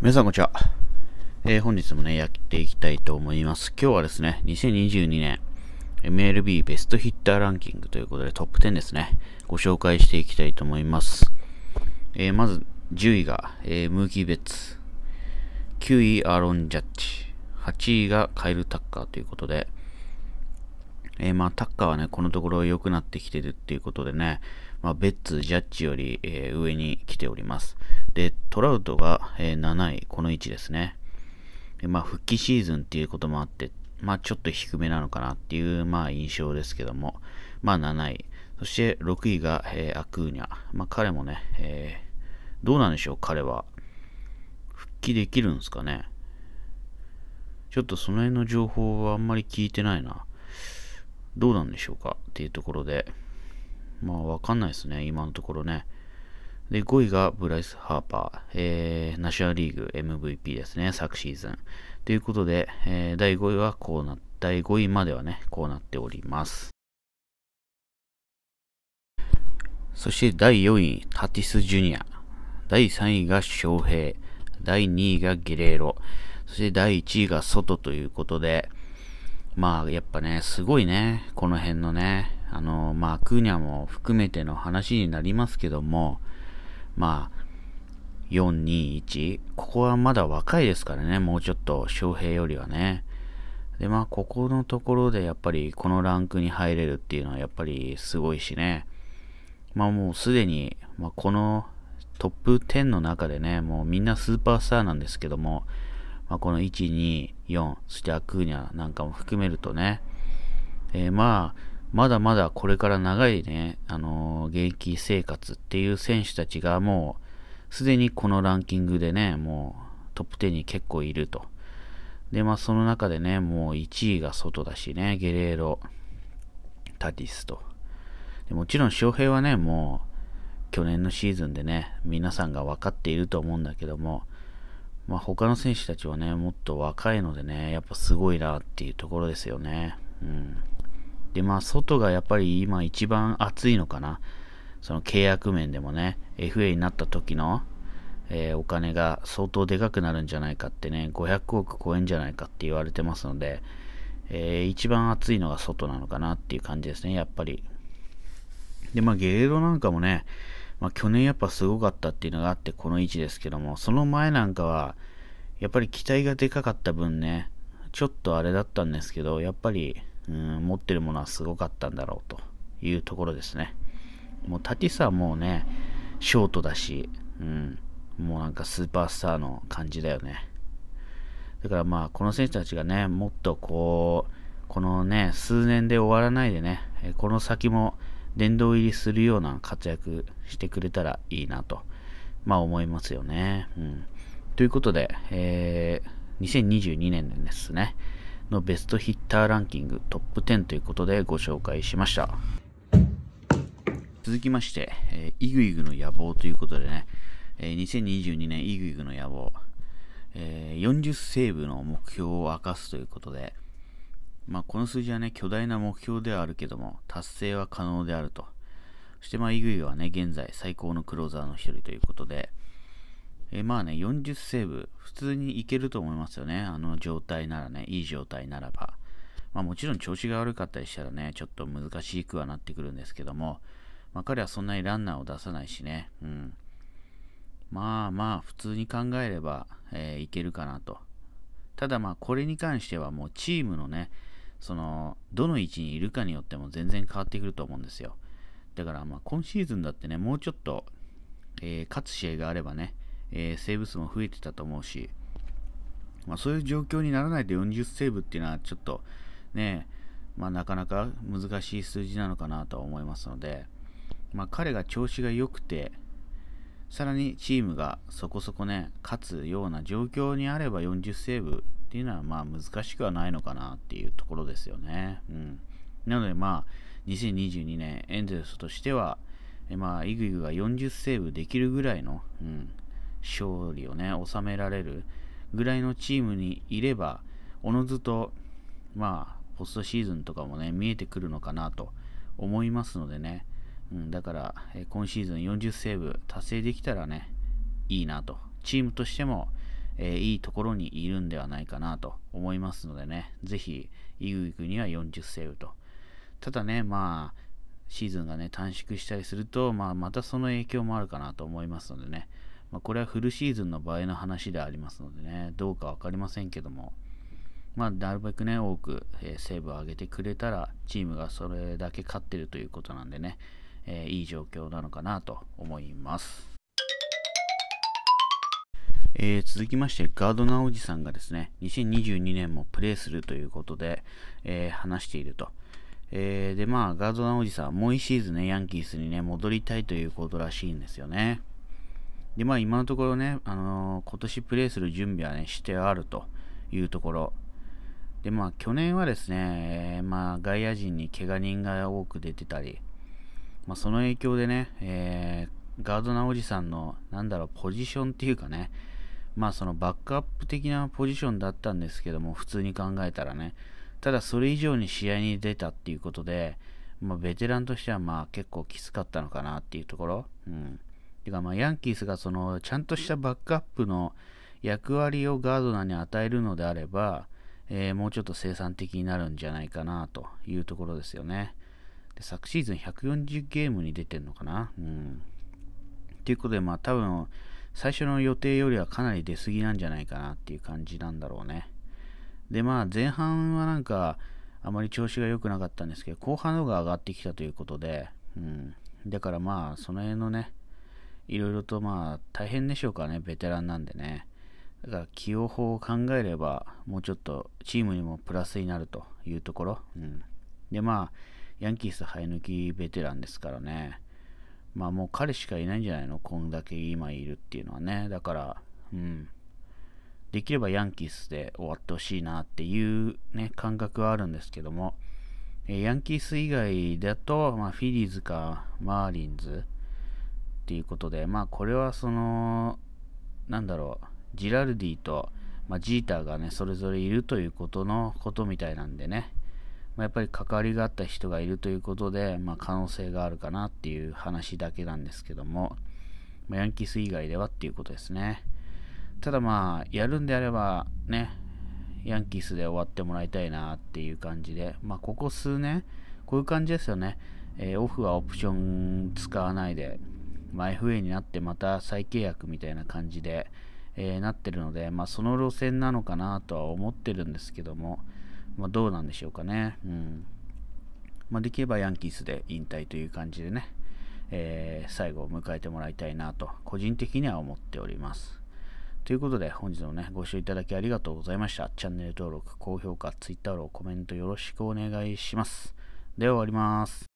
皆さんこんにちは。えー、本日もね、やっていきたいと思います。今日はですね、2022年 MLB ベストヒッターランキングということでトップ10ですね、ご紹介していきたいと思います。えー、まず10位が、えー、ムーキー・ベッツ、9位アーロン・ジャッジ、8位がカイル・タッカーということで、えまあ、タッカーはね、このところ良くなってきてるっていうことでね、まあ、ベッツ、ジャッジより、えー、上に来ております。で、トラウトが、えー、7位、この位置ですね。でまあ、復帰シーズンっていうこともあって、まあ、ちょっと低めなのかなっていう、まあ、印象ですけども、まあ、7位。そして6位が、えー、アクーニャ。まあ、彼もね、えー、どうなんでしょう、彼は。復帰できるんですかね。ちょっとその辺の情報はあんまり聞いてないな。どうなんでしょうかっていうところで。まあ、わかんないですね、今のところね。で、5位がブライス・ハーパー、えー、ナショナルリーグ MVP ですね、昨シーズン。ということで、えー、第5位はこうな、第5位まではね、こうなっております。そして第4位、タティス・ジュニア。第3位が翔平。第2位がゲレーロ。そして第1位がソトということで、まあ、やっぱね、すごいね、この辺のね、あの、まあ、クーニャも含めての話になりますけども、まあ、421、ここはまだ若いですからね、もうちょっと、翔平よりはね。で、まあ、ここのところでやっぱりこのランクに入れるっていうのはやっぱりすごいしね。まあ、もうすでに、まあ、このトップ10の中でね、もうみんなスーパースターなんですけども、まあ、この1、2、4、そしてアクーニャなんかも含めるとね、えー、まあ、まだまだこれから長いね、あのー、現役生活っていう選手たちがもう、すでにこのランキングでね、もうトップ10に結構いると。で、まあその中でね、もう1位が外だしね、ゲレーロ、タティスと。でもちろん翔平はね、もう去年のシーズンでね、皆さんが分かっていると思うんだけども、まあ他の選手たちはね、もっと若いのでね、やっぱすごいなっていうところですよね。うん。で、まあ、外がやっぱり今一番暑いのかな。その契約面でもね、FA になった時の、えー、お金が相当でかくなるんじゃないかってね、500億超えんじゃないかって言われてますので、えー、一番暑いのが外なのかなっていう感じですね、やっぱり。で、まあ、ゲレードなんかもね、まあ、去年やっぱすごかったっていうのがあって、この位置ですけども、その前なんかは、やっぱり期待がでかかった分ね、ちょっとあれだったんですけど、やっぱりうん、持ってるものはすごかったんだろうというところですね。もうタティスはもうね、ショートだし、うん、もうなんかスーパースターの感じだよね。だからまあ、この選手たちがね、もっとこう、このね、数年で終わらないでね、この先も殿堂入りするような活躍してくれたらいいなと、まあ思いますよね。うん、ということで、えー、2022年ですね。のベストヒッターランキングトップ10ということでご紹介しました。続きまして、えー、イグイグの野望ということでね、えー、2022年イグイグの野望、えー、40セーブの目標を明かすということで、まあ、この数字はね、巨大な目標ではあるけども、達成は可能であると。そして、まあ、イグイグはね、現在最高のクローザーの一人ということで、えまあね、40セーブ、普通にいけると思いますよね。あの状態ならね、いい状態ならば。まあもちろん調子が悪かったりしたらね、ちょっと難しくはなってくるんですけども、まあ彼はそんなにランナーを出さないしね、うん。まあまあ、普通に考えれば、えー、いけるかなと。ただまあ、これに関してはもうチームのね、その、どの位置にいるかによっても全然変わってくると思うんですよ。だからまあ、今シーズンだってね、もうちょっと、えー、勝つ試合があればね、えー、セーブ数も増えてたと思うし、まあ、そういう状況にならないと40セーブっていうのはちょっとね、まあ、なかなか難しい数字なのかなとは思いますので、まあ、彼が調子が良くて、さらにチームがそこそこね、勝つような状況にあれば40セーブっていうのはまあ難しくはないのかなっていうところですよね。うん。なのでまあ、2022年エンゼルスとしては、まあ、イグイグが40セーブできるぐらいの、うん、勝利をね、収められるぐらいのチームにいれば、おのずと、まあ、ポストシーズンとかもね、見えてくるのかなと思いますのでね、うん、だから、え今シーズン40セーブ達成できたらね、いいなと。チームとしても、えー、いいところにいるんではないかなと思いますのでね、ぜひ、イグイグには40セーブと。ただね、まあ、シーズンがね、短縮したりすると、まあ、またその影響もあるかなと思いますのでね、まあ、これはフルシーズンの場合の話でありますのでね、どうか分かりませんけども、まあ、なるべくね、多く、えー、セーブを上げてくれたら、チームがそれだけ勝ってるということなんでね、えー、いい状況なのかなと思います。えー、続きまして、ガードナーおじさんがですね、2022年もプレーするということで、えー、話していると。えー、で、まあ、ガードナーおじさん、もう1シーズンね、ヤンキースにね、戻りたいということらしいんですよね。で、まあ今のところね、あのー、今年プレイする準備はね、してあるというところ。で、まあ去年はですね、まあ外野陣に怪我人が多く出てたり、まあその影響でね、えー、ガードナおじさんの、なんだろう、ポジションっていうかね、まあそのバックアップ的なポジションだったんですけども、普通に考えたらね、ただそれ以上に試合に出たっていうことで、まあ、ベテランとしてはまあ結構きつかったのかなっていうところ。うんてか、まあ、ヤンキースがそのちゃんとしたバックアップの役割をガードナーに与えるのであれば、えー、もうちょっと生産的になるんじゃないかなというところですよね。で昨シーズン140ゲームに出てんのかな。うん。ということで、まあ多分、最初の予定よりはかなり出過ぎなんじゃないかなっていう感じなんだろうね。で、まあ前半はなんか、あまり調子が良くなかったんですけど、後半の方が上がってきたということで、うん。だからまあ、その辺のね、いろいろとまあ大変でしょうかね、ベテランなんでね。だから起用法を考えれば、もうちょっとチームにもプラスになるというところ。うん、で、まあ、ヤンキース生え抜きベテランですからね。まあもう彼しかいないんじゃないのこんだけ今いるっていうのはね。だから、うん。できればヤンキースで終わってほしいなっていうね、感覚はあるんですけども、えヤンキース以外だと、まあ、フィリーズかマーリンズ、っていうことで、まあこれはその、なんだろう、ジラルディと、まあ、ジーターがね、それぞれいるということのことみたいなんでね、まあ、やっぱり関わりがあった人がいるということで、まあ、可能性があるかなっていう話だけなんですけども、まあ、ヤンキース以外ではっていうことですね。ただまあ、やるんであればね、ヤンキースで終わってもらいたいなっていう感じで、まあ、ここ数年、こういう感じですよね。えー、オフはオプション使わないで、前 a になってまた再契約みたいな感じで、えー、なってるので、まあ、その路線なのかなとは思ってるんですけども、まあ、どうなんでしょうかね。うんまあ、できればヤンキースで引退という感じでね、えー、最後を迎えてもらいたいなと、個人的には思っております。ということで、本日もね、ご視聴いただきありがとうございました。チャンネル登録、高評価、Twitter をコメントよろしくお願いします。では終わります。